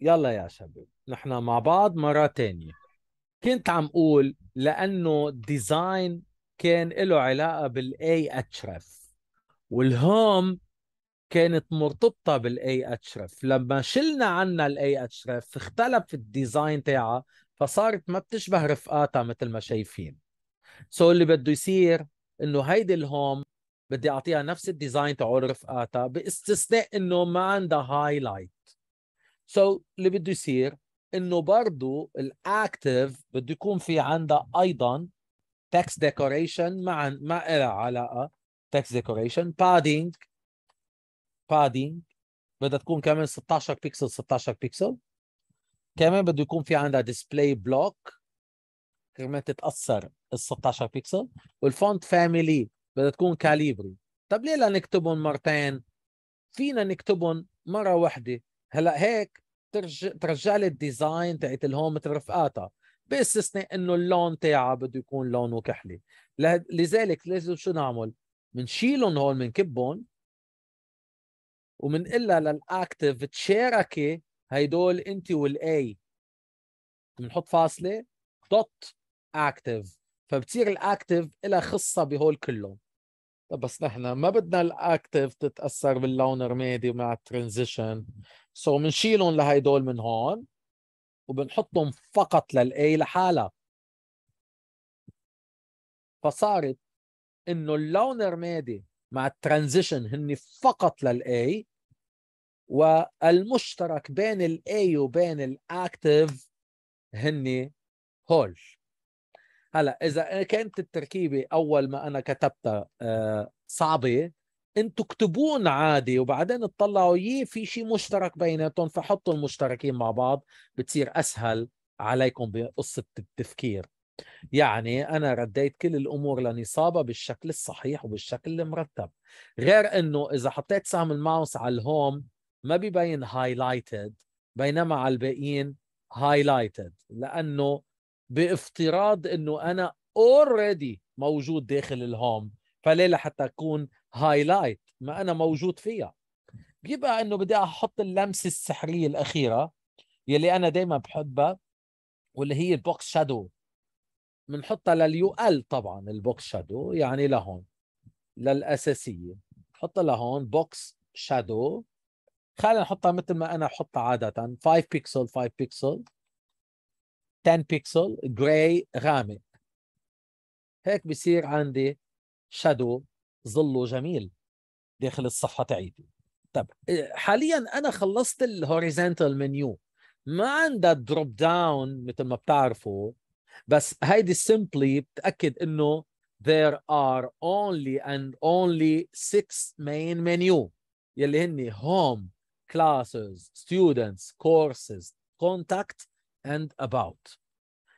يلا يا شباب نحن مع بعض مرة تانية كنت عم أقول لأنه ديزاين كان له علاقة بالاي اتشرف والهوم كانت مرتبطة بالاي اتشرف لما شلنا عنا الاي اتشرف اختلف الديزاين تاعها فصارت ما بتشبه رفقاتها مثل ما شايفين سو اللي بده يصير انه هيدي الهوم بدي اعطيها نفس الديزاين تاع رفقاتها باستثناء انه ما عندها هايلايت سو so, اللي بده يصير انه برضه الاكتف بده يكون في عندها ايضا تكس ديكوريشن مع ما لها علاقه تكس ديكوريشن بادينج بادينج بدها تكون كمان 16 بيكسل 16 بيكسل كمان بده يكون في عندها ديسبلاي بلوك كمان تتاثر ال 16 بيكسل والفونت فاميلي بدها تكون كاليبري طب ليه لا نكتبهم مرتين فينا نكتبهم مره واحده هلا هيك ترجع ترجع لي الديزاين تاعت الهوم مثل رفقاتها باستثناء انه اللون تاعها بده يكون لونه كحلي لذلك لازم شو نعمل؟ بنشيلهم هول بنكبهم وبنقلها للاكتف تشاركي هيدول انت والاي بنحط فاصله دوت اكتف فبتصير الاكتف لها خصه بهول كلهم طب بس نحن ما بدنا الاكتف تتاثر باللون الرمادي مع الترانزيشن سو so بنشيلهم لهيدول من هون وبنحطهم فقط للاي لحالها فصارت انه اللون الرمادي مع الترانزيشن هن فقط للاي والمشترك بين الاي وبين الاكتيف هن هول هلا اذا كانت التركيبه اول ما انا كتبتها آه، صعبه انتوا اكتبون عادي وبعدين اطلعوا يي في شيء مشترك بيناتهم فحطوا المشتركين مع بعض بتصير اسهل عليكم بقصه التفكير يعني انا رديت كل الامور لنصابها بالشكل الصحيح وبالشكل المرتب غير انه اذا حطيت سهم الماوس على الهوم ما ببين هايلايتد بينما على الباقيين هايلايتد لانه بافتراض انه انا اوريدي موجود داخل الهوم فليلة حتى أكون هايلايت ما أنا موجود فيها بيبقى أنه بدي أحط اللمسة السحرية الأخيرة يلي أنا دايما بحبها واللي هي البوكس شادو بنحطها لليو ال طبعا البوكس شادو يعني لهون للأساسية نحطها لهون بوكس شادو خلينا نحطها مثل ما انا بحطها عاده 5 بيكسل 5 بيكسل 10 بيكسل جراي غامق هيك بصير عندي شادو ظله جميل داخل الصفحه تاعيتي طب آه، حاليا انا خلصت الهوريزونتال منيو ما عندها دروب داون مثل ما بتعرفوا بس هيدي سيمبلي بتاكد انه there are only and only six main menu يلي هن home classes students courses contact and about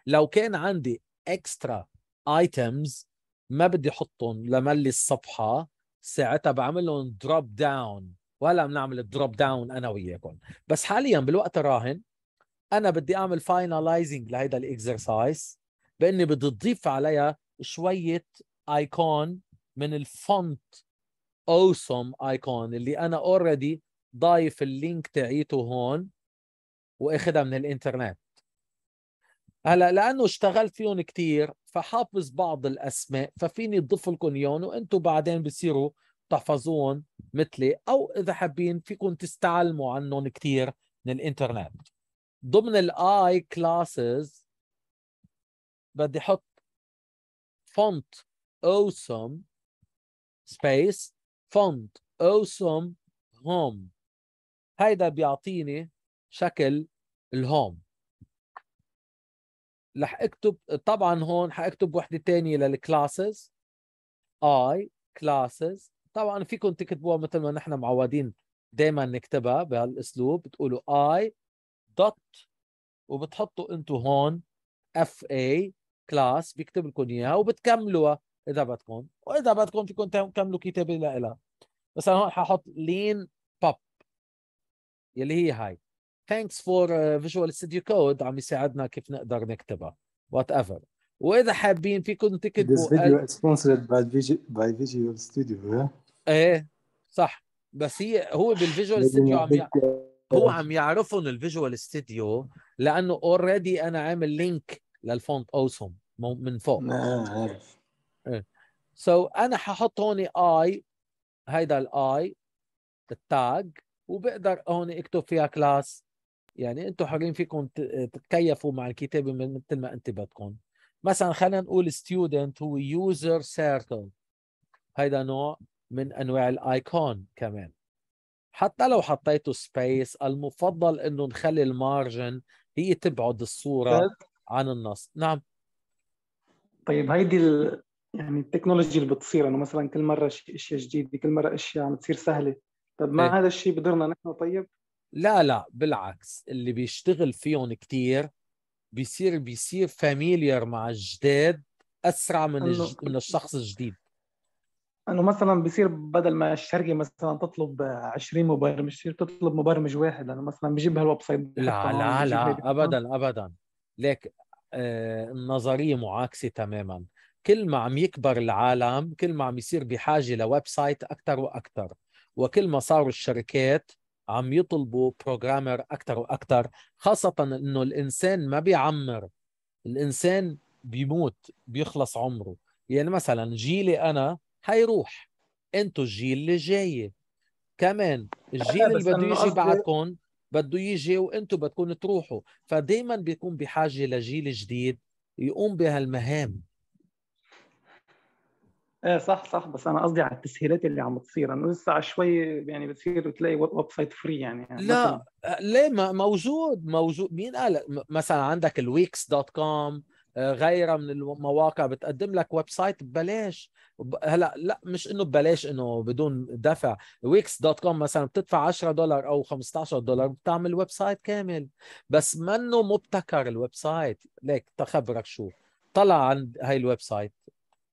لو كان عندي extra items ما بدي احطهم لملي الصفحه ساعتها بعمل لهم دروب داون ولا بنعمل الدروب داون انا وياكم بس حاليا بالوقت الراهن انا بدي اعمل فاينلايزنج لهيدا الاكسرسايز باني بدي تضيف عليها شويه ايكون من الفونت اوسم ايكون اللي انا اوريدي ضايف اللينك تاعيته هون واخذها من الانترنت هلا لانه اشتغلت فيهم كثير فحافظ بعض الاسماء ففيني اضيف لكم اياهم وانتم بعدين بصيروا تحفظون مثلي او اذا حابين فيكم تستعلموا عنهم كثير من الانترنت ضمن الاي كلاسز بدي احط فونت اوسم سبيس فونت اوسم هوم هيدا بيعطيني شكل الهوم رح اكتب طبعا هون حاكتب وحده ثانيه للكلاسز اي كلاسز طبعا فيكم تكتبوها مثل ما نحن معودين دائما نكتبها بهالاسلوب بتقولوا اي دوت وبتحطوا انتم هون اف اي كلاس بيكتب لكم اياها وبتكملوها اذا بدكم واذا بدكم فيكم تكملوا كتابه لها مثلا هون ححط لين باب يلي هي هاي ثانكس فور فيجوال ستوديو كود عم يساعدنا كيف نقدر نكتبها وات ايفر واذا حابين فيكم تكتبوا This video is sponsored by Visual Studio ايه صح بس هي هو بالفيجوال ستوديو عم uh, هو عم يعرفهم الفيجوال ستوديو لانه اوريدي انا عامل لينك للفونت اوسم من فوق آه، عارف سو إيه. so انا ححط هون اي هيدا الاي التاج وبقدر هون اكتب فيها كلاس يعني انتم حرين فيكم تتكيفوا مع الكتابه مثل ما انت بدكم مثلا خلينا نقول ستودنت هو يوزر سيركل هيدا نوع من انواع الايكون كمان حتى لو حطيته سبيس المفضل انه نخلي المارجن هي تبعد الصوره عن النص نعم طيب هيدي ال... يعني التكنولوجي اللي بتصير انه مثلا كل مره اشياء جديده كل مره اشياء عم تصير سهله طب ما إيه. هذا الشيء بضرنا نحن طيب لا لا بالعكس اللي بيشتغل فيهم كتير بيصير بيصير فاميليار مع الجداد اسرع من أنه... الج... من الشخص الجديد انه مثلا بيصير بدل ما الشركه مثلا تطلب 20 مبرمج بتصير تطلب مبرمج واحد لانه مثلا بيجيب هالويب سايت لا لا لا ابدا ابدا ليك آه النظريه معاكسه تماما كل ما عم يكبر العالم كل ما عم يصير بحاجه لويب سايت اكثر واكثر وكل ما صاروا الشركات عم يطلبوا بروجرامر اكثر واكثر خاصه انه الانسان ما بيعمر الانسان بيموت بيخلص عمره يعني مثلا جيلي انا حيروح انتوا الجيل اللي جاي كمان الجيل اللي بده يجي بعدكم بده يجي وانتو بدكم تروحوا فدائما بيكون بحاجه لجيل جديد يقوم بهالمهام ايه صح صح بس انا قصدي على التسهيلات اللي عم بتصير انه لسه شوي يعني بتصير بتلاقي ويب سايت فري يعني, يعني لا مثلاً. آه، ليه ما موجود موجود مين قال مثلا عندك الويكس دوت كوم غيرها من المواقع بتقدم لك ويب سايت ببلاش هلا لا مش انه ببلاش انه بدون دفع ويكس دوت كوم مثلا بتدفع 10 دولار او 15 دولار بتعمل ويب سايت كامل بس منه مبتكر الويب سايت ليك تخبرك شو طلع عند هاي الويب سايت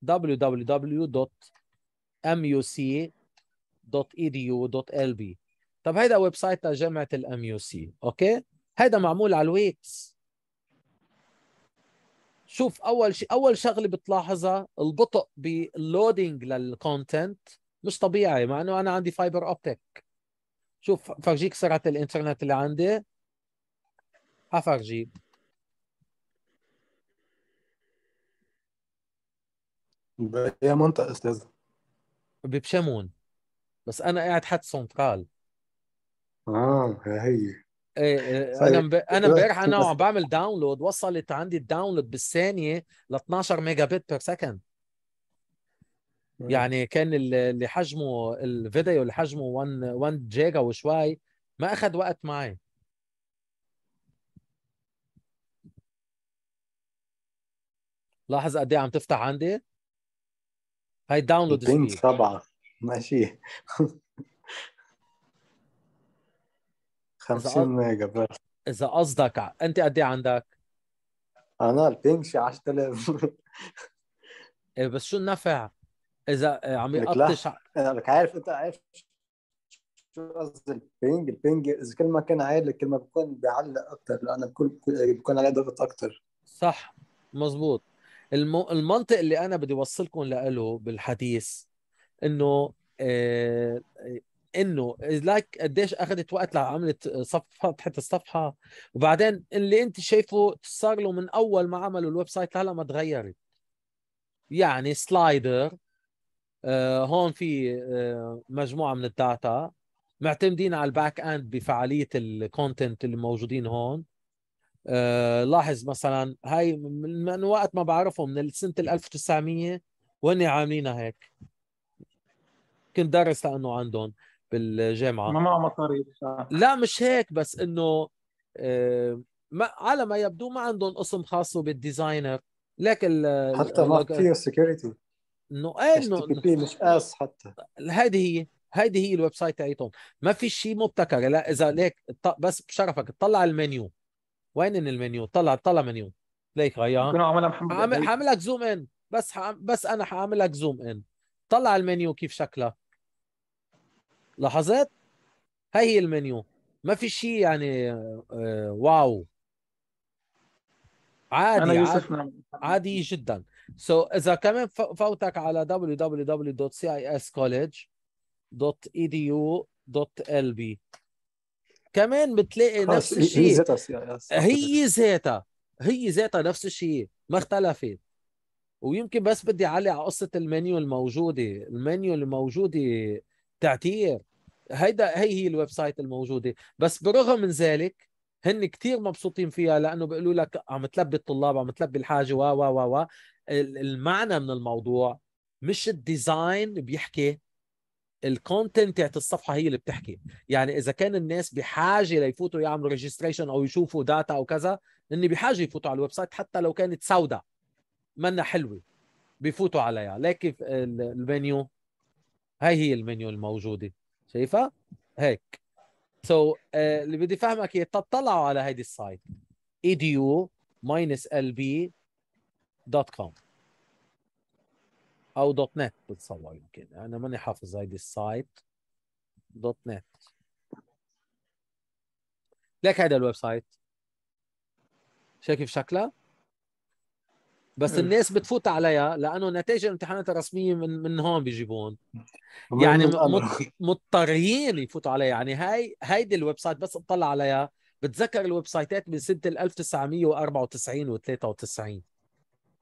www.muc.edu.lb طب هيدا ويب سايت لجامعة الام يو سي اوكي هيدا معمول على الويكس شوف اول شيء اول شغله بتلاحظها البطء باللودينج للكونتنت مش طبيعي مع انه انا عندي فايبر اوبتيك شوف فرجيك سرعه الانترنت اللي عندي حفرجيك بأي منطقة أستاذ؟ ببشمون بس أنا قاعد حد سنترال آه ها هي ايه, إيه، انا طيب. مب... انا امبارح انا وعم بعمل داونلود وصلت عندي الداونلود بالثانيه ل 12 ميجا بت بير سكند يعني كان اللي حجمه الفيديو اللي حجمه 1 1 جيجا وشوي ما اخذ وقت معي لاحظ قد ايه عم تفتح عندي هاي داونلود سبيد سبعة ماشي 50 ميجا بس اذا قصدك انت قد ايه عندك؟ انا البينج شي 10000 إيه، بس شو النفع؟ اذا إيه، عم يقطش إيه، لك عارف انت عارف شو قصدي البينج البينج اذا كل ما كان عالي كل ما بكون بيعلق اكثر لانه بكون بكون عليه ضغط اكثر صح مزبوط المنطق اللي انا بدي اوصلكم له بالحديث انه إيه انه لايك قديش اخذت وقت لعملت صفحه فتحت الصفحه وبعدين اللي انت شايفه صار له من اول ما عملوا الويب سايت لهلا ما تغيرت يعني سلايدر آه هون في آه مجموعه من الداتا معتمدين على الباك اند بفعاليه الكونتنت اللي موجودين هون آه، لاحظ مثلا هاي من وقت ما بعرفه من سنه 1900 وهن عاملينها هيك كنت دارس لانه عندهم بالجامعه ما معه مصاريف لا مش هيك بس انه آه، ما على ما يبدو ما عندهم قسم خاص بالديزاينر لكن حتى ما كثير سكيورتي انه إيه، انه مش قاس حتى هذه هي هيدي هي الويب سايت تاعتهم ما في شيء مبتكر لا اذا ليك بس بشرفك تطلع المنيو وين المنيو طلع طلع منيو ليك غيا عامل حعملك زوم ان بس حعم... بس انا حاعمل لك زوم ان طلع المنيو كيف شكلها لاحظت هي هي المنيو ما في شيء يعني آه واو عادي أنا عادي, نعم. عادي جدا سو so, اذا كمان فوتك على www.ciscollege.edu.lb كمان بتلاقي نفس الشيء هي ذاتها هي ذاتها نفس الشيء ما اختلفت ويمكن بس بدي علي على قصه المنيو الموجوده المنيو الموجوده تعتير هيدا هي هي الويب سايت الموجوده بس برغم من ذلك هن كتير مبسوطين فيها لانه بيقولوا لك عم تلبي الطلاب عم تلبي الحاجه و و و المعنى من الموضوع مش الديزاين بيحكي الكونتنت تاعت الصفحه هي اللي بتحكي يعني اذا كان الناس بحاجه ليفوتوا يعملوا ريجستريشن او يشوفوا داتا او كذا اني بحاجه يفوتوا على الويب سايت حتى لو كانت سوداء منا حلوه بفوتوا عليها لكن المنيو هاي هي المنيو الموجوده شايفها هيك سو so, uh, اللي بدي فهمك هي طب على هيدي السايت edu-lb.com او دوت نت بتصور يمكن انا ماني حافظ هيدي السايت دوت نت ليك هيدا الويب سايت شايف شكلها بس إيه. الناس بتفوت عليها لانه نتائج الامتحانات الرسميه من من هون بيجيبون يعني مضطرين يفوتوا عليها يعني هاي هيدي الويب سايت بس اطلع عليها بتذكر الويب سايتات من سنه 1994 و93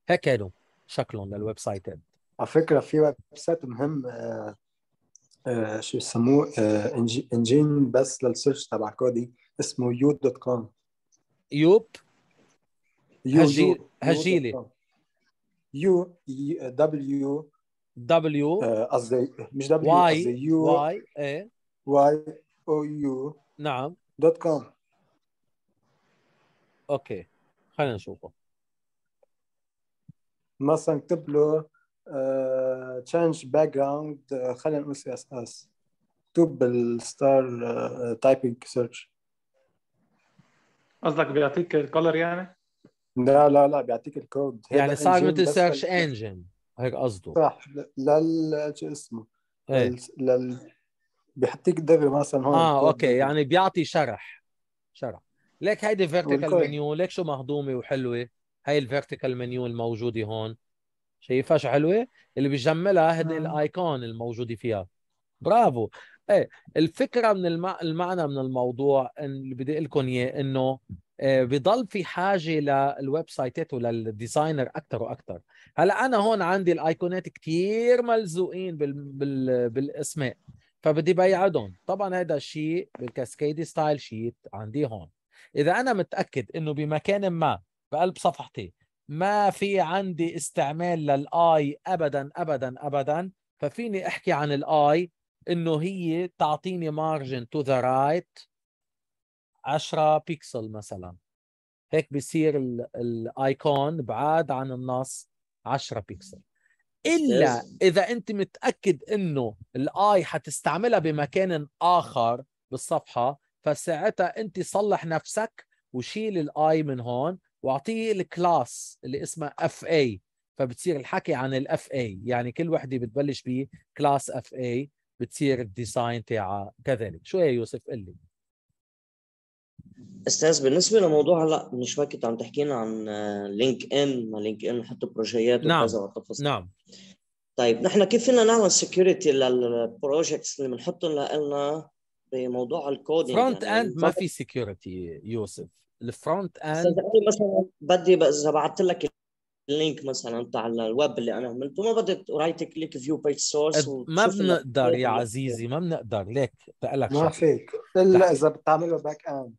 هيك كانوا شكلهم للويب سايتات على فكره في ويب سايت مهم آه آه شو يسموه آه انجين بس للسيرش تبع كودي اسمه يو دوت كوم يوب هجيلي يو دبليو دبليو آه، قصدي مش دبليو واي يو واي إيه. واي او يو نعم دوت كوم اوكي خلينا نشوفه مثلا اكتب له تشانج باك جراوند خلينا نقول سي اس اس اكتب بالستار تايبنج سيرش قصدك بيعطيك الكولر يعني؟ لا لا لا بيعطيك الكود يعني صار مثل سيرش انجن هيك قصده صح لل شو اسمه ايه. لل بيحطيك دغري مثلا هون اه اوكي يعني بيعطي شرح شرح ليك هيدي فيرتيكال منيو ليك شو مهضومه وحلوه هاي الفيرتيكال منيو الموجوده هون شايفهاش حلوه اللي بيجملها هدي نعم. الايكون الموجوده فيها برافو ايه الفكره من الم... المعنى من الموضوع اللي بدي اقول لكم اياه انه إيه، بضل في حاجه للويب سايتات وللديزاينر اكثر واكثر هلا انا هون عندي الايقونات كثير ملزوقين بال... بال... بالاسماء فبدي بيعدهم طبعا هذا الشيء بالكاسكيدي ستايل شيت عندي هون اذا انا متاكد انه بمكان ما بقلب صفحتي ما في عندي استعمال للاي ابدا ابدا ابدا ففيني احكي عن الاي انه هي تعطيني مارجن تو ذا رايت 10 بيكسل مثلا هيك بصير الايكون بعاد عن النص 10 بيكسل الا اذا انت متاكد انه الاي حتستعملها بمكان اخر بالصفحه فساعتها انت صلح نفسك وشيل الاي من هون واعطيه الكلاس اللي اسمها اف اي فبتصير الحكي عن الاف اي يعني كل وحده بتبلش ب كلاس اف اي بتصير الديزاين تاعها كذلك شو هي يوسف قل لي استاذ بالنسبه لموضوع هلا مش شوي كنت عم تحكي لنا عن لينك ان ما لينك ان نحط بروجيات نعم. وكذا والتفاصيل نعم طيب نحن كيف فينا نعمل سكيورتي للبروجكتس اللي بنحطهم لنا بموضوع الكودينج فرونت يعني اند ما في سكيورتي يوسف الفرونت اند مثلا بدي اذا بعثت لك اللينك مثلا تاع الويب اللي انا عملته ما بدك رايت كليك فيو بيج سورس ما بنقدر يا عزيزي ما بنقدر ليك بقلك ما فيك الا اذا بتعمله باك اند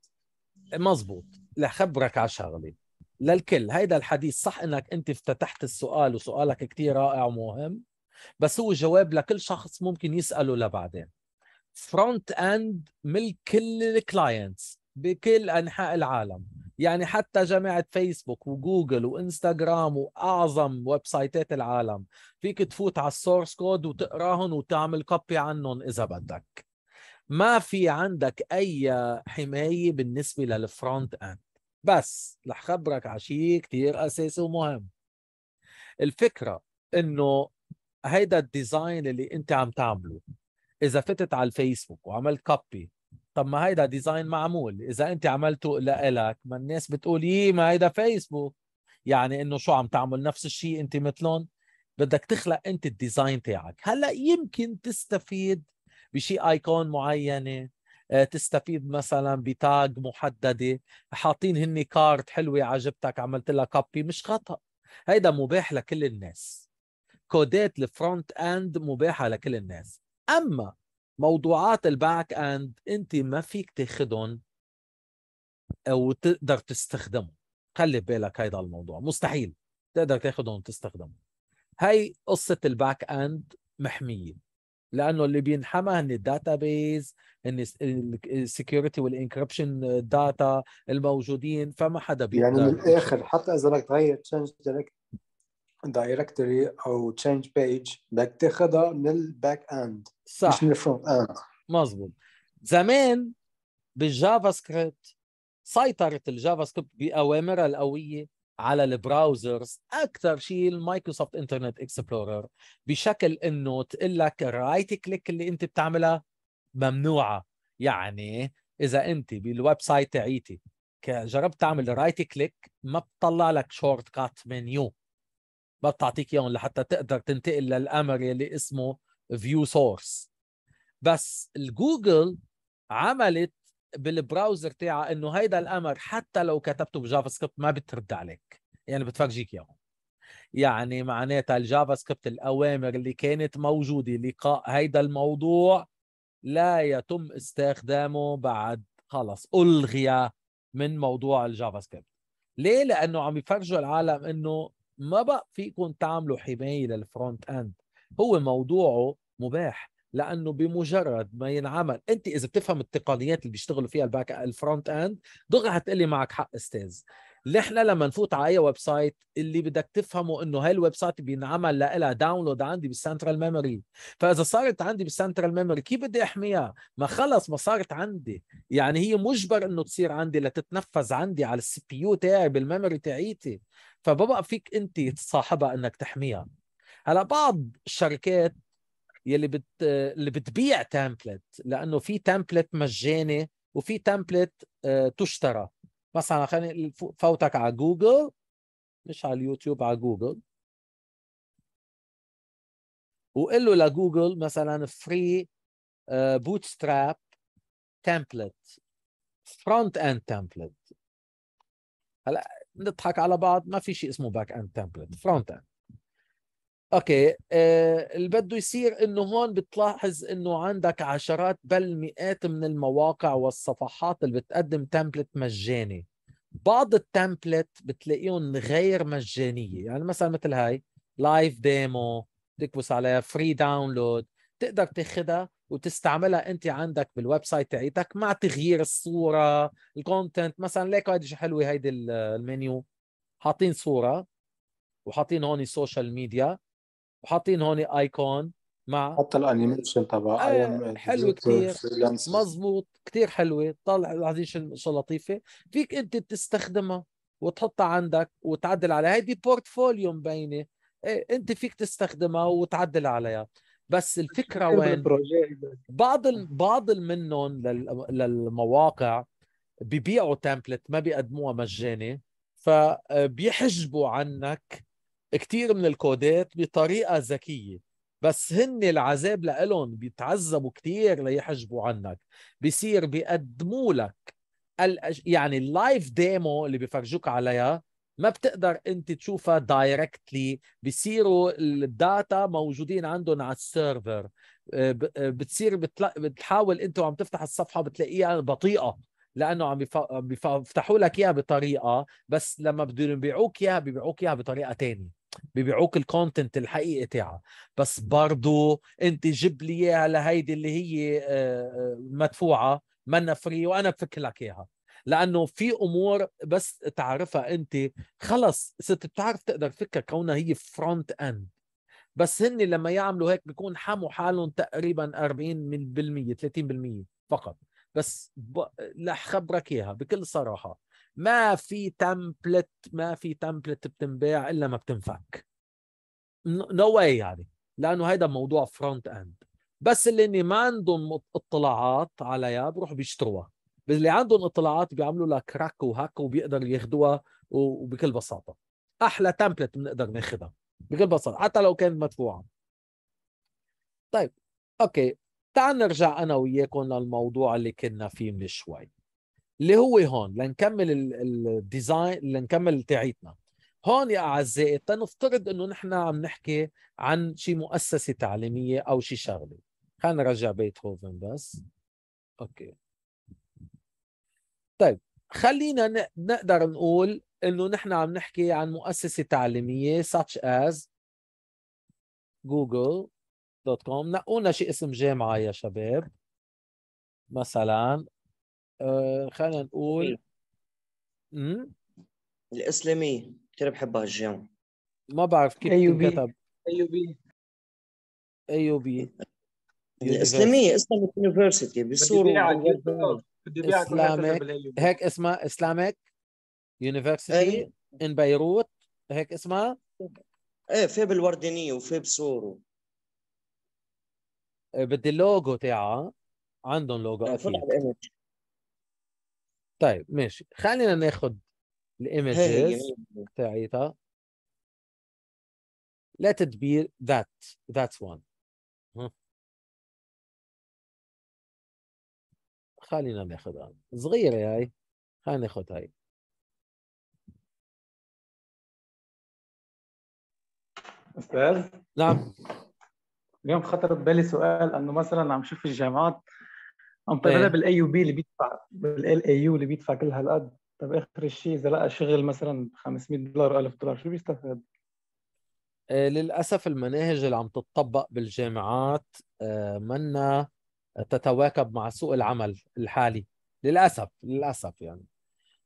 إيه، مزبوط لخبرك على شغله للكل هيدا الحديث صح انك انت افتتحت السؤال وسؤالك كتير رائع ومهم بس هو جواب لكل شخص ممكن يساله لبعدين فرونت اند ملك كل الكلاينتس بكل انحاء العالم يعني حتى جماعه فيسبوك وجوجل وانستغرام واعظم ويب سايتات العالم فيك تفوت على السورس كود وتقراهم وتعمل كوبي عنهم اذا بدك ما في عندك اي حمايه بالنسبه للفرونت اند بس رح خبرك على شيء كثير اساسي ومهم الفكره انه هيدا الديزاين اللي انت عم تعمله اذا فتت على الفيسبوك وعملت كوبي طب ما هيدا ديزاين معمول اذا انت عملته لإلك ما الناس بتقول يي إيه، ما هيدا فيسبوك يعني انه شو عم تعمل نفس الشيء انت مثلهم بدك تخلق انت الديزاين تاعك هلا يمكن تستفيد بشيء ايكون معينه آه، تستفيد مثلا بتاج محدده حاطين هني كارت حلوه عجبتك عملت لها كوبي مش خطا هيدا مباح لكل الناس كودات الفرونت اند مباحه لكل الناس اما موضوعات الباك اند انت ما فيك تاخذهم او تقدر تستخدمهم خلي بالك هيدا الموضوع مستحيل تقدر تاخذهم وتستخدمهم هاي قصه الباك اند محميه لانه اللي بينحمى هن الداتا بيز هن السكيورتي والانكربشن داتا الموجودين فما حدا بيقدر يعني من الاخر حتى اذا بدك تغير تشنج دايركت دايركتوري او تشينج بيج بدك تاخذها من الباك اند صح مش من الفرونت اند مضبوط زمان بالجافا سكريبت سيطرت الجافا سكريبت باوامرها القويه على البراوزرز اكثر شيء المايكروسوفت انترنت اكسبلورر بشكل انه تقول لك الرايت كليك اللي انت بتعملها ممنوعه يعني اذا انت بالويب سايت تاعيتي جربت تعمل رايت كليك ما بتطلع لك شورت كات منيو ما بتعطيك اياهم لحتى تقدر تنتقل للامر يلي اسمه فيو سورس بس الجوجل عملت بالبراوزر تاعها انه هيدا الامر حتى لو كتبته بجافا سكريبت ما بترد عليك يعني بتفرجيك اياهم يعني معناتها الجافا سكريبت الاوامر اللي كانت موجوده لقاء هيدا الموضوع لا يتم استخدامه بعد خلص الغي من موضوع الجافا سكريبت ليه لانه عم يفرجوا العالم انه ما بقى فيكم تعملوا حمايه للفرونت اند هو موضوعه مباح لانه بمجرد ما ينعمل انت اذا بتفهم التقنيات اللي بيشتغلوا فيها الباك الفرونت اند دغري حتقلي معك حق استاذ نحن لما نفوت على اي ويب سايت اللي بدك تفهمه انه هاي الويب سايت بينعمل لها داونلود عندي بالسنترال ميموري فاذا صارت عندي بالسنترال ميموري كيف بدي احميها ما خلص ما صارت عندي يعني هي مجبر انه تصير عندي لتتنفذ عندي على السي بي يو تاعي بالميموري تاعيتي فببقى فيك انت تصاحبها انك تحميها هلا بعض الشركات يلي بت اللي بتبيع تامبلت لانه في تامبلت مجاني وفي تامبلت آه، تشترى مثلا خلينا فوتك على جوجل مش على اليوتيوب على جوجل وقول له لجوجل مثلا فري بوت ستراب تمبلت فرونت اند تمبلت هلا نضحك على بعض ما في شيء اسمه باك اند تمبلت فرونت اند اوكي آه اللي بده يصير انه هون بتلاحظ انه عندك عشرات بل مئات من المواقع والصفحات اللي بتقدم تمبلت مجاني بعض التمبلت بتلاقيهم غير مجانيه يعني مثلا مثل هاي لايف ديمو تكبس عليها فري داونلود تقدر تاخذها وتستعملها انت عندك بالويب سايت تاعيتك مع تغيير الصوره الكونتنت مثلا ليك هيدي حلوه هيدي المنيو حاطين صوره وحاطين هون سوشيال ميديا وحاطين هون ايكون مع حتى الانيميشن تبع آه، حلو كثير مزبوط كثير حلوه طالع هذه شو لطيفه فيك انت تستخدمها وتحطها عندك وتعدل عليها هيدي بورتفوليو مبينه إيه، انت فيك تستخدمها وتعدل عليها بس الفكره وين بعض أه. بعض منهم للمواقع ببيعوا تامبلت ما بيقدموها مجاني فبيحجبوا آه، عنك كثير من الكودات بطريقه ذكيه بس هن العذاب لهم بيتعذبوا كثير ليحجبوا عنك بيصير بيقدموا لك الأج... يعني اللايف ديمو اللي بيفرجوك عليها ما بتقدر انت تشوفها دايركتلي بصيروا الداتا موجودين عندهم على السيرفر آه، آه، بتصير بتلا... بتحاول انت وعم تفتح الصفحه بتلاقيها بطيئه لانه عم بيفتحوا لك اياها بطريقه بس لما بدهم يبيعوك اياها بيبيعوك اياها بطريقه ثانيه بيبيعوك الكونتنت الحقيقي تاعها بس برضو انت جيب لي اياها لهيدي اللي هي آه، مدفوعه منا فري وانا بفك لك اياها لانه في امور بس تعرفها انت خلص ست بتعرف تقدر تفكها كونها هي فرونت اند بس هن لما يعملوا هيك بيكون حموا حالهم تقريبا 40% 30% فقط بس ب... لح خبرك اياها بكل صراحه ما في تمبلت ما في تمبلت بتنباع الا ما بتنفك نو no واي يعني لانه هيدا موضوع فرونت اند بس اللي ما عندهم اطلاعات عليها بروحوا بيشتروها اللي عندهم اطلاعات بيعملوا لها كراك وهاك وبيقدروا ياخذوها وبكل بساطه احلى تمبلت بنقدر ناخذها بكل بساطه حتى لو كانت مدفوعه طيب اوكي تعال نرجع انا وياكم للموضوع اللي كنا فيه من شوي اللي هو هون لنكمل الديزاين لنكمل تاعيتنا هون يا اعزائي تنفترض انه نحن عم نحكي عن شي مؤسسه تعليميه او شي شغله خلينا نرجع بيتهوفن بس اوكي طيب خلينا نقدر نقول انه نحن عم نحكي عن مؤسسه تعليميه such as google.com دوت كوم نقونا شيء اسم جامعه يا شباب مثلا آه، خلينا نقول امم الاسلاميه كثير بحبها الجامعه ما بعرف كيف أيوبي. كتب ايوبي ايوبي الاسلاميه اسلامي يونيفرسيتي بصوره اسلامك هيك اسمها اسلامك يونيفرسيتي ان بيروت هيك اسمها ايه في بالوردينيه وفي بسورو إيه، بدي اللوجو تاعها عندهم لوجو آه، اكيد طيب ماشي خلينا ناخذ الايمجز تاعيتها let it be that that's one خلينا ناخذها صغيره هاي خلينا ناخذ هاي استاذ نعم اليوم خطر ببالي سؤال انه مثلا عم شوف الجامعات عم طيب إيه؟ بالاي يو بي اللي بيدفع بالال اي يو اللي بيدفع كل هالقد طب اخر الشيء اذا لقى شغل مثلا 500 دولار 1000 دولار شو بيستفاد؟ آه، للاسف المناهج اللي عم تتطبق بالجامعات آه، منا تتواكب مع سوق العمل الحالي للاسف للاسف يعني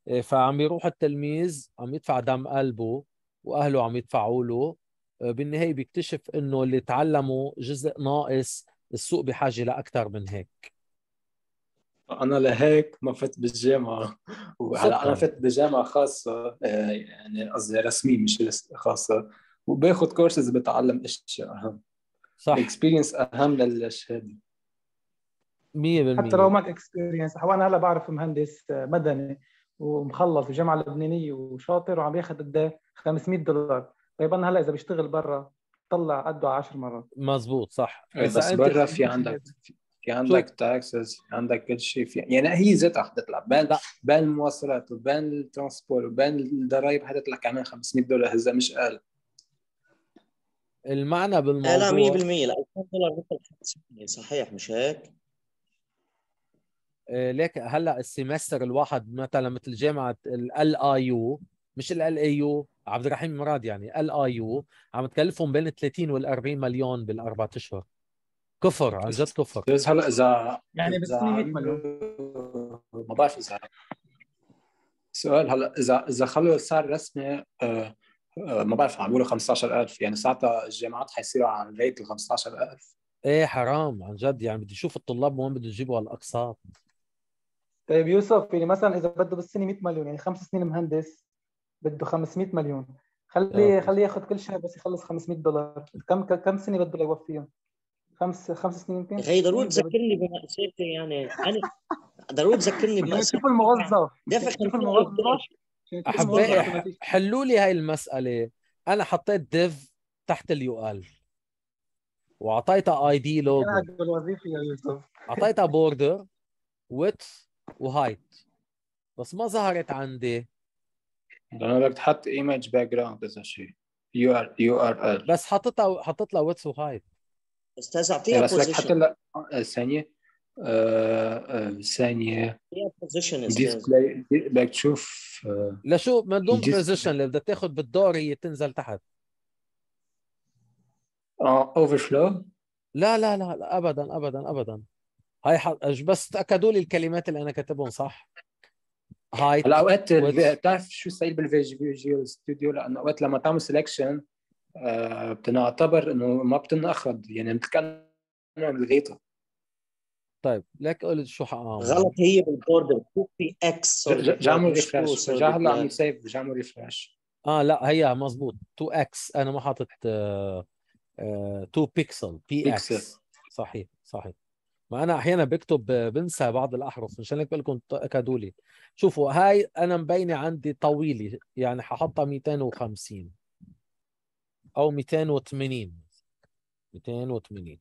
إيه، فعم يروح التلميذ عم يدفع دم قلبه واهله عم يدفعوا له إيه، بالنهايه بيكتشف انه اللي تعلمه جزء ناقص السوق بحاجه لاكثر من هيك انا لهيك ما فت بالجامعه وهلا انا فت بجامعه خاصه إيه، يعني قصدي رسميه مش خاصه وباخذ كورسز بتعلم اشياء اهم صح الاكسبيرينس اهم للشهاده 100% حتى لو معك اكسبيرينس وانا هلا بعرف مهندس مدني ومخلص بجامعه لبنانيه وشاطر وعم ياخذ قد 500 إيه؟ دولار طيب انا هلا اذا بشتغل برا طلع قده 10 مرات مزبوط صح إيه، بس, بس برا في عندك في عندك تاكسز في عندك كل شيء في يعني هي ذاتها حتطلع بين بين المواصلات وبين الترانسبور وبين الضرايب حتطلع كمان 500 دولار اذا مش قال المعنى بالموضوع لا 100% لا 2000 دولار صحيح مش هيك؟ آه، ليك هلا السيمستر الواحد مثلا مثل جامعه ال اي يو مش ال اي يو عبد الرحيم مراد يعني ال اي يو عم تكلفهم بين 30 وال 40 مليون بالاربع اشهر كفر عن جد كفر بس هلا اذا يعني بس ما بعرف اذا سؤال هلا اذا اذا خلوا السعر رسمي آه، آه، ما بعرف عم بيقولوا 15000 يعني ساعتها الجامعات حيصيروا على الريت ال 15000 ايه حرام عن جد يعني بدي اشوف الطلاب وين بده يجيبوا هالاقساط طيب يوسف يعني مثلا اذا بده بالسنه 100 مليون يعني خمس سنين مهندس بده 500 مليون خليه آه، خليه ياخذ كل شهر بس يخلص 500 دولار كم كم سنه بده ليوفيهم خمس خمس سنين يمكن هي ضروري تذكرني بمأساتي يعني انا ضروري تذكرني بمأساتي شوف الموظف شوف الموظف احبائي حلوا لي هاي المساله انا حطيت ديف تحت اليو ال واعطيتها اي دي لوجو الوظيفه يا يوسف اعطيتها بوردر ويت وهايت بس ما ظهرت عندي لانه بدك تحط ايمج باك جراوند اذا شيء يو ار يو ار ال بس حطيتها حطيت لها ويتس وهايت استاذ اعطيها إيه، بس بدك تحط لها آه، ثانيه آه، آه، ثانيه ديسبلاي بدك تشوف لشو من دون بوزيشن اللي بدها تاخذ بالدور هي تنزل تحت اوفر فلو لا لا لا ابدا ابدا ابدا هاي ح... بس تاكدوا لي الكلمات اللي انا كاتبهم صح هاي هلا اوقات بتعرف شو صاير بالفيجوال ستوديو لانه اوقات لما تعمل سيلكشن آه، بتنعتبر انه ما بتنأخذ يعني مثل كانه الغيطه طيب لك قلت شو حقام غلط هي بالبوردر شو في اكس جامو ريفرش رجع هلا عم سيف جامو ريفرش اه لا هي مزبوط 2 اكس انا ما حاطط 2 آه، آه، بيكسل بي اكس صحيح صحيح ما انا احيانا بكتب بنسى بعض الاحرف مشان هيك بقول لكم تاكدوا لي شوفوا هاي انا مبينه عندي طويله يعني ححطها 250 او 280 280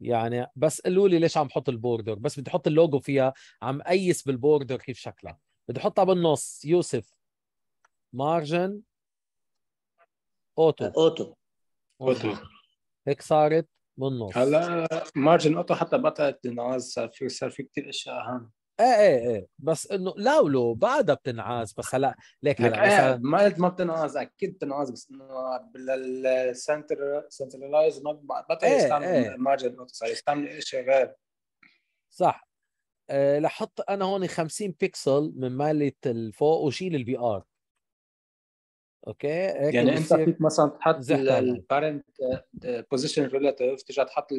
يعني بس قولوا لي ليش عم حط البوردر بس بدي احط اللوجو فيها عم قيس بالبوردر كيف شكلها بدي احطها بالنص يوسف مارجن اوتو اوتو اوتو هيك صارت بالنص هلا مارجن اوتو حتى بطلت تنعاز صار في صار في كثير اشياء اهم ايه ايه ايه بس انه لو بعدها بتنعاز بس هلا ليك هلا إيه، مثلا ما قلت ما بتنعاز اكيد بتنعاز بس انه بالسنتر سنترلايز ما بطل ايه يستعمل ايه. مارجن اوتو صار يستعمل شيء غير صح أه لحط انا هون 50 بيكسل من مالة الفوق وشيل البي ار اوكي يعني انت فيك مثلا تحط البارنت بوزيشن ريلاتيف ترجع تحط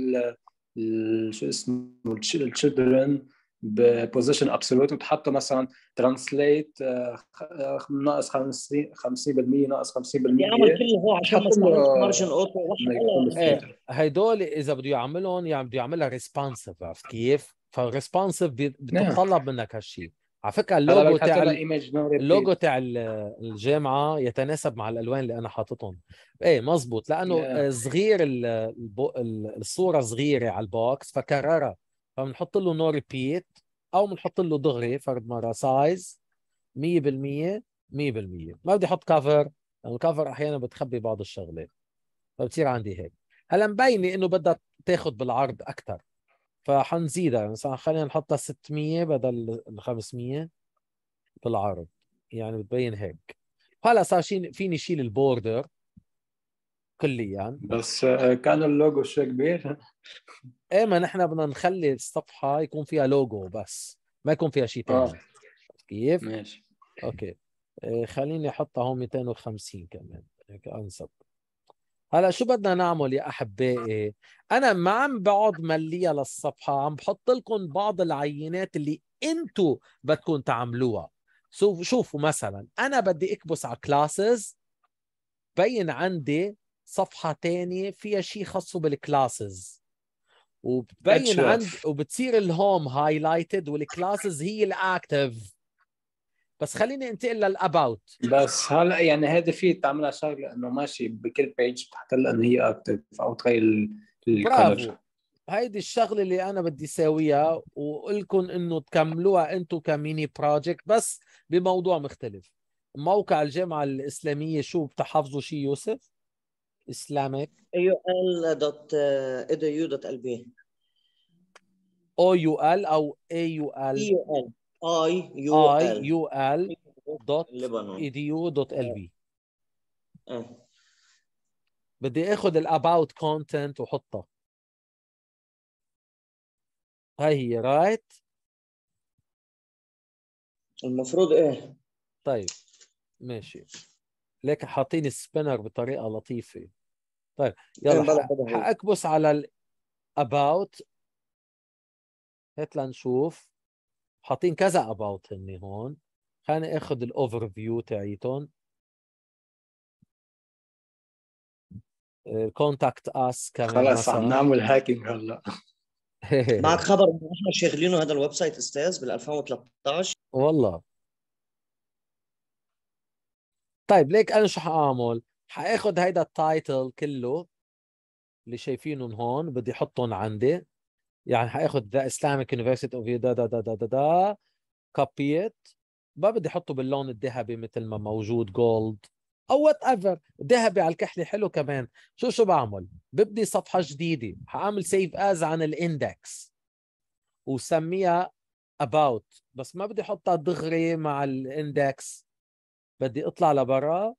شو اسمه التشيلدرن بوزيشن ابسولوت وتحطه مثلا ترانسليت آه، آه، ناقص 50 50% ناقص 50% يعمل كل هو عشان مارجن اوتو هدول اذا بده يعملهم يعني بده يعملها ريسبونسيف عرفت كيف؟ فالريسبونسيف نعم. بتتطلب منك هالشيء على فكره اللوجو تاع اللوجو تاع الجامعه يتناسب مع الالوان اللي انا حاططهم ايه مزبوط لانه yeah. صغير البو... الصوره صغيره على البوكس فكررها فبنحط له نو ريبيت او بنحط له دغري فرد مره سايز 100% 100% ما بدي احط كفر لانه الكفر احيانا بتخبي بعض الشغلات فبتصير عندي هيك هلا مبينه انه بدها تاخذ بالعرض اكثر فحنزيدها يعني مثلا خلينا نحطها 600 بدل ال 500 بالعرض يعني بتبين هيك هلا صار فيني شيل البوردر كليا بس آه، كان اللوجو شيء كبير ايه ما نحن بدنا نخلي الصفحه يكون فيها لوجو بس ما يكون فيها شيء ثاني آه. كيف؟ ماشي اوكي إيه، خليني احطها هون 250 كمان هيك انسب هلا شو بدنا نعمل يا احبائي انا ما عم بقعد مليه للصفحه عم بحط لكم بعض العينات اللي انتم بدكم تعملوها شوفوا مثلا انا بدي اكبس على كلاسز بين عندي صفحه تانية فيها شيء خاصه بالكلاسز وبتبين عندي وبتصير الهوم هايلايتد والكلاسز هي الاكتف بس خليني انتقل للاباوت بس هلا يعني هذا في تعملها شغله انه ماشي بكل بيج لها انه هي اكتف او تغير الكلر هيدي الشغله اللي انا بدي اساويها وقلكم انه تكملوها انتم كميني بروجكت بس بموضوع مختلف موقع الجامعه الاسلاميه شو بتحفظوا شيء يوسف اسلامك يو ال دوت ادو يو دوت ال بي او يو ال او اي يو ال اي يو ال اي يو اي يو ال دوت اي دي يو دوت ال بي آه. آه. بدي اخذ الاباوت كونتنت وحطها هاي هي رايت المفروض ايه طيب ماشي ليك حاطين السبينر بطريقه لطيفه طيب يلا إيه، حاكبس على الاباوت هات لنشوف حاطين كذا اباوت هن هون خليني اخذ الاوفر فيو تاعيتهم كونتاكت آه، اس كمان خلص عم نعمل هاكينج هلا معك خبر احنا شاغلينه هذا الويب سايت استاذ بال 2013 والله طيب ليك انا شو حاعمل؟ حاخذ هيدا التايتل كله اللي شايفينهم هون بدي احطهم عندي يعني حاخذ ذا اسلامك يونيفرسيتي اوف دا دا دا دا دا, دا كوبيت ما بدي احطه باللون الذهبي مثل ما موجود جولد او وات ايفر ذهبي على الكحله حلو كمان شو شو بعمل ببني صفحه جديده حاعمل سيف از عن الاندكس وسميها about بس ما بدي احطها دغري مع الاندكس بدي اطلع لبرا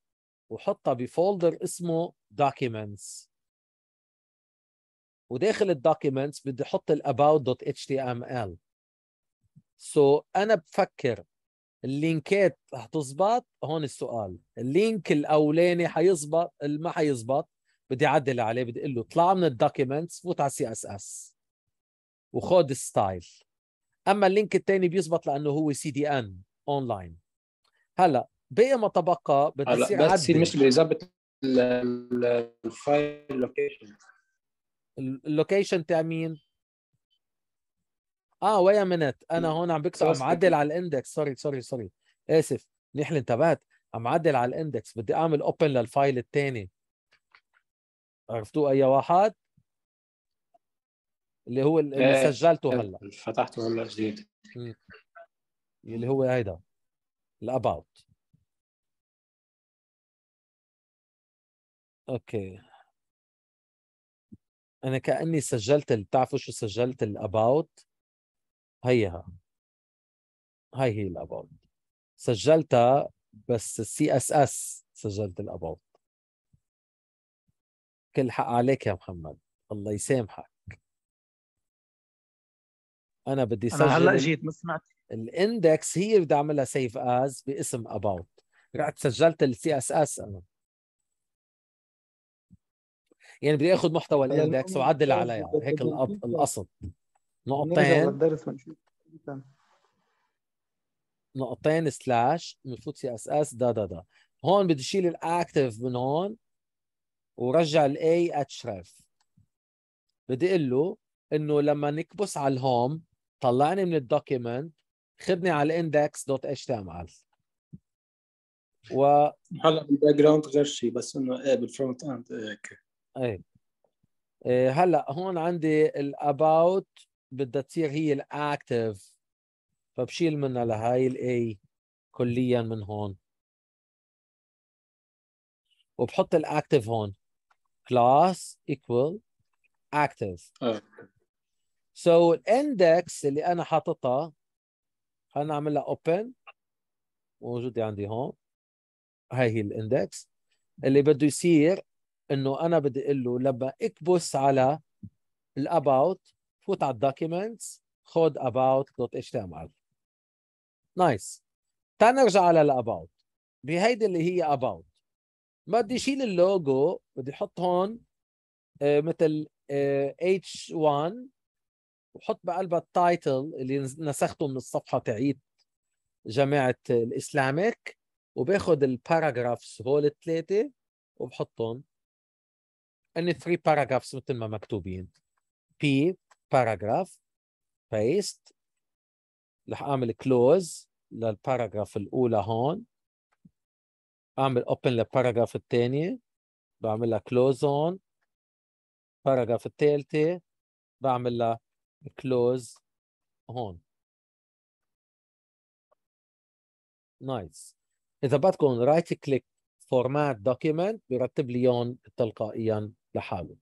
وحطها بفولدر اسمه documents وداخل الدوكيومنتس بدي احط الاباوت دوت اتش تي ام ال سو انا بفكر اللينكات هتزبط هون السؤال اللينك الاولاني حيزبط ما حيزبط بدي اعدل عليه بدي اقول له اطلع من الدوكيومنتس فوت على سي اس اس وخد ستايل اما اللينك الثاني بيزبط لانه هو سي دي ان اونلاين هلا باقي ما تبقى بدي هلا بس المشكله مش بيظبط الفايل لوكيشن اللوكيشن تاع مين اه ويا منت انا هون عم بكسر عم عدل على الاندكس سوري سوري سوري اسف منيح اللي انتبهت عم عدل على الاندكس بدي اعمل اوبن للفايل الثاني عرفتوا اي واحد اللي هو اللي ايه سجلته هلا فتحته هلا جديد اللي هو هيدا الاباوت اوكي انا كاني سجلت بتعرفوا شو سجلت الاباوت هيها هاي هي الاباوت سجلتها بس السي اس اس سجلت الاباوت كل حق عليك يا محمد الله يسامحك انا بدي سجل انا هلا جيت ما سمعت الاندكس هي بدي اعملها سيف از باسم اباوت رحت سجلت السي اس اس انا يعني بدي اخذ محتوى الاندكس واعدل عليه يعني هيك القصد نقطتين نقطتين سلاش المفروض سي اس اس دا دا دا هون بدي شيل الاكتف من هون ورجع الاي اتشرف بدي اقول له انه لما نكبس على الهوم طلعني من الدوكيمنت خدني على الاندكس دوت اتش تي ام ال و هلا بالباك جراوند غير شيء بس انه ايه بالفرونت اند هيك إيه. ايه هلا هون عندي الاباوت بدها تصير هي الاكتف فبشيل منها لهاي الاي كليا من هون وبحط الاكتف هون class equal active آه. so الاندكس اللي انا حاططها خلينا نعملها open موجوده عندي هون هاي هي الاندكس اللي بده يصير انه انا بدي اقول له لما اكبس على الاباوت فوت على الدوكيومنتس خد about.html نايس تعال نرجع على الاباوت بهيدي اللي هي about بدي اشيل اللوجو بدي احط هون آه، مثل اتش آه، h h1 وحط بقلبها التايتل اللي نسخته من الصفحه تعيد جماعه الاسلامك وباخذ الباراجرافز هول الثلاثه وبحطهم ان 3 باراجرافز مثل ما مكتوبين بي باراجراف بيست رح اعمل كلوز للباراجراف الاولى هون اعمل اوبن للباراجراف الثانيه بعملها كلوز هون باراجراف الثالثه بعمل لها كلوز هون نايس nice. اذا بدكم رايت كليك فورمات دوكيمنت بيرتب لي اياهم تلقائيا لحاله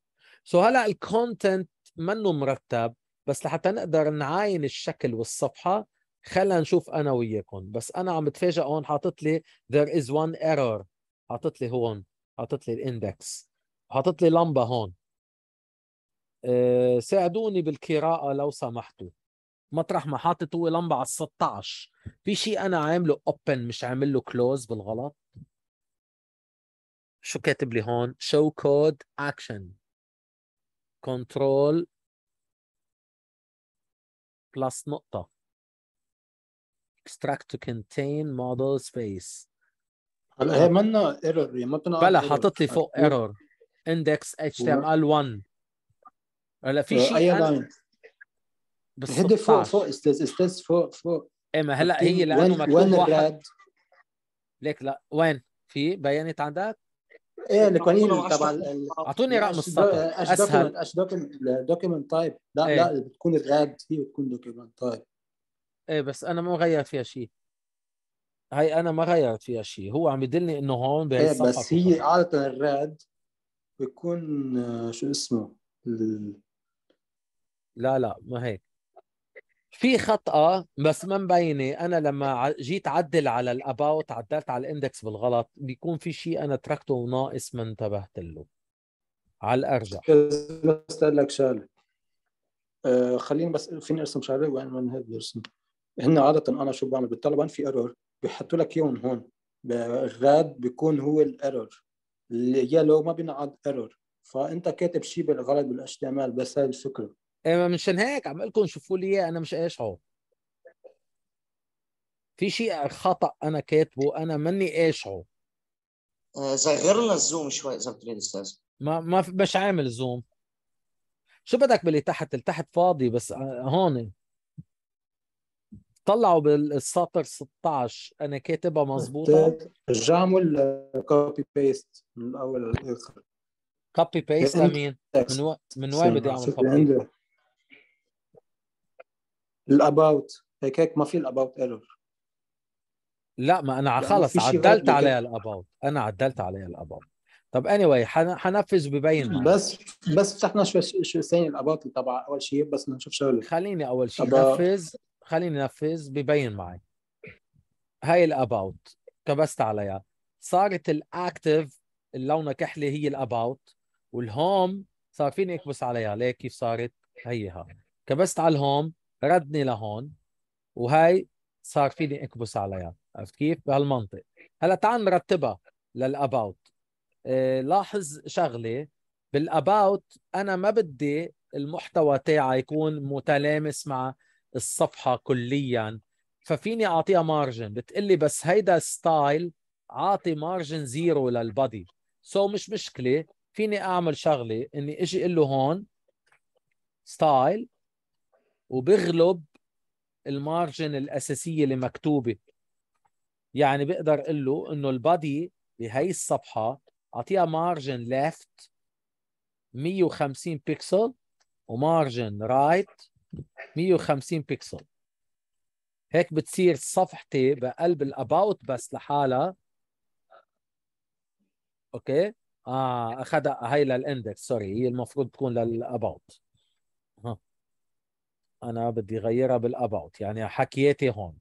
سو so هلا الكونتنت منه مرتب بس لحتى نقدر نعاين الشكل والصفحه خلينا نشوف انا وياكم بس انا عم بتفاجئ هون حاطط لي ذير از وان ايرور حاطط لي هون حاطط لي الاندكس حاطط لي لمبه هون أه ساعدوني بالقراءه لو سمحتوا مطرح ما حاطط هو لمبه على 16 في شيء انا عامله اوبن مش عامل له كلوز بالغلط شو كاتب لي هون show code action control بلس نقطة extract to contain model space هلا هي منا ايرور ما بتنقل بلا حاطط لي فوق ايرور index html1 هلا في شيء اي لاين هدي فوق فوق استاذ استاذ فوق فوق ايه ما هلا هي لانه مكتوب واحد ليك لا وين في بينت عندك ايه يعني القليل إيه، طبعا اعطوني رقم الصفحه اسهل اش دوكيمنت تايب لا إيه؟ لا بتكون الراد هي بتكون دوكيمنت تايب ايه بس انا ما غيرت فيها شيء هاي انا ما غيرت فيها شيء هو عم يدلني انه هون بهي إيه الصفحه بس هي عاده الراد بيكون آه، شو اسمه ال... لا لا ما هيك في خطأ بس ما مبينة أنا لما جيت عدل على الأباوت عدلت على الإندكس بالغلط بيكون في شيء أنا تركته وناقص ما انتبهت له على الأرجح بس لك شغلة آه، خليني بس فيني أرسم شغلة وين من هذا الرسم هن عادة أنا شو بعمل بالطالبان في ايرور بيحطوا لك اياهم هون الراد بيكون هو الايرور اليلو ما بينعد ايرور فانت كاتب شيء بالغلط بالاشتمال بس هاي الفكره آه، مش عم لكم شوفوا لي اياه انا مش قاشعه في شيء خطا انا كاتبه انا ماني قاشعه اهو صغر آه، لنا الزوم شوي اذا بتريد استاذ ما ما مش عامل زوم شو بدك باللي تحت اللي تحت فاضي بس آه، هون طلعوا بالسطر 16 انا كاتبها مزبوطة رجع اعمل كوبي بيست من الاول للاخر كوبي بيست لمين؟ من وين من وين بدي اعمل كوبي الاباوت هيك هيك ما في الاباوت ايرور لا ما انا يعني خلص عدلت عليها الاباوت انا عدلت عليها الاباوت طب اني anyway حنفذ وببين بس بس فتحنا شوي شوي ثاني الاباوت تبع اول شيء بس نشوف شغله خليني اول شيء آه، نفذ خليني نفذ ببين معي هاي الاباوت كبست عليها صارت الاكتف اللون كحلي هي الاباوت والهوم صار فيني اكبس عليها ليه كيف صارت هيها كبست على الهوم ردني لهون وهي صار فيني اكبس عليها عرفت كيف بهالمنطق هلا تعال نرتبها للاباوت إيه لاحظ شغله بالاباوت انا ما بدي المحتوى تاعي يكون متلامس مع الصفحه كليا ففيني اعطيها مارجن بتقلي بس هيدا ستايل عاطي مارجن زيرو للبادي سو so مش مشكله فيني اعمل شغله اني اجي اقول له هون ستايل وبغلب المارجن الاساسيه اللي مكتوبه يعني بقدر اقول له انه البادي بهي الصفحه اعطيها مارجن ليفت 150 بكسل ومارجن رايت 150 بكسل هيك بتصير صفحتي بقلب الاباوت بس لحالها اوكي اه اخذها هي للاندكس سوري هي المفروض تكون للاباوت انا بدي اغيرها بالاباوت يعني حكيتي هون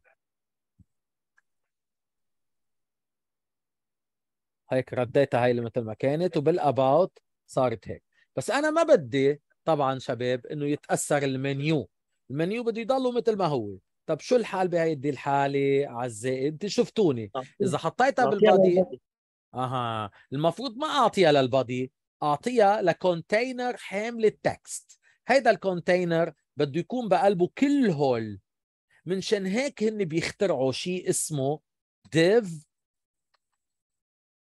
هيك رديتها هاي مثل ما كانت وبالاباوت صارت هيك بس انا ما بدي طبعا شباب انه يتاثر المنيو المنيو بده يضله مثل ما هو طب شو الحال بهيدي الحاله اعزائي انت شفتوني نعم. اذا حطيتها نعم. بالبادي اها المفروض ما اعطيها للبادي اعطيها لكونتينر حامل التكست هيدا الكونتينر بده يكون بقلبه كل هول منشان هيك هن بيخترعوا شيء اسمه ديف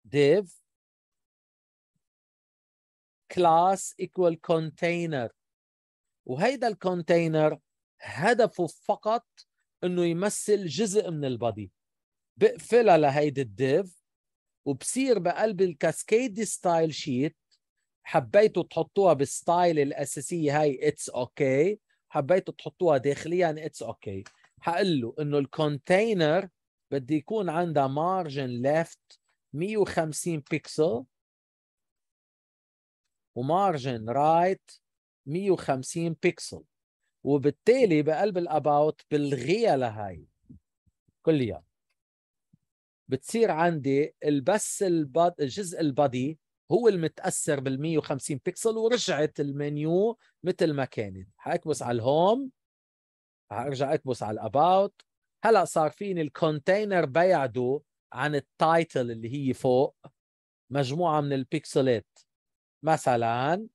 ديف كلاس ايكوال كونتينر وهيدا الكونتينر هدفه فقط انه يمثل جزء من البادي بقفلها لهيدي الديف وبصير بقلب الكاسكيد ستايل شيت حبيتوا تحطوها بالستايل الاساسيه هاي اتس اوكي okay. حبيتوا تحطوها داخليا اتس اوكي حقول له انه الكونتينر بدي يكون عندها مارجن ليفت 150 بيكسل ومارجن رايت 150 بيكسل وبالتالي بقلب الاباوت بلغيها لهي كليا بتصير عندي بس الجزء البادي هو المتاثر بال 150 بكسل ورجعت المنيو مثل ما كانت حاكبس على الهوم حارجع اكبس على الاباوت هلا صار فيني الكونتينر بيعدو عن التايتل اللي هي فوق مجموعه من البكسلات مثلا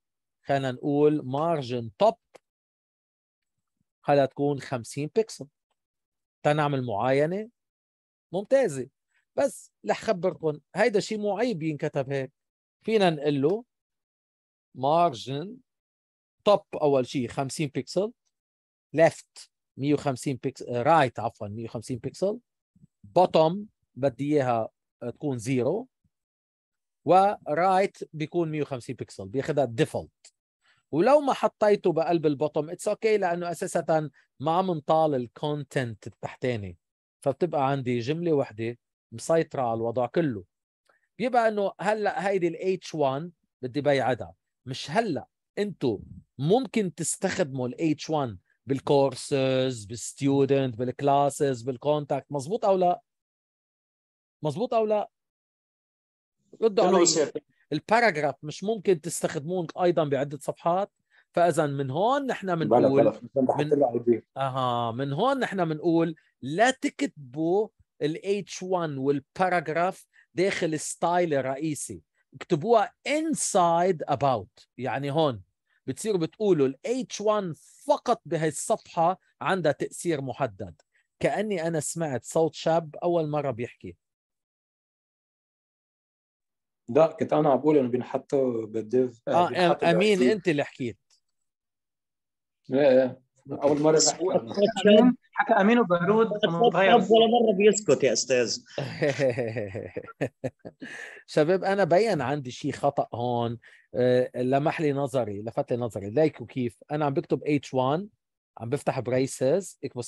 خلينا نقول مارجن توب خليها تكون 50 بكسل تنعمل معاينه ممتازه بس رح خبركم هيدا شيء معيب ينكتب هيك فينا نقول له مارجن توب اول شيء 50 بكسل ليفت 150 بكسل رايت right عفوا 150 بكسل بوتوم بدي اياها تكون زيرو ورايت بيكون 150 بكسل بياخذها ديفولت ولو ما حطيته بقلب البوتوم اتس اوكي okay لانه اساسا ما عم نطال الكونتنت التحتاني فبتبقى عندي جمله وحده مسيطره على الوضع كله يبقى انه هلا هيدي الاتش 1 بدي بيعدها مش هلا انتم ممكن تستخدموا الاتش 1 بالكورسز بالستودنت بالكلاسز بالكونتاكت مزبوط او لا مزبوط او لا ردوا علي الباراجراف مش ممكن تستخدمون ايضا بعده صفحات فاذا من هون نحن بنقول من... اها من هون نحن بنقول لا تكتبوا الاتش 1 والباراجراف داخل ستايل الرئيسي اكتبوها inside about يعني هون بتصيروا بتقولوا ال H1 فقط بهالصفحة عندها تأثير محدد كأني أنا سمعت صوت شاب أول مرة بيحكي لا كنت أنا عم بقول إنه بينحطوا بالديف آه, آه، بينحطوا أمين أنت اللي حكيت ايه, إيه. أول مرة بحكي حكى امين وبارود ولا مره بيسكت يا استاذ شباب انا بين عندي شيء خطا هون آه، لمح لي نظري لفت لي نظري لايكو كيف انا عم بكتب H1 عم بفتح برايسز اكبس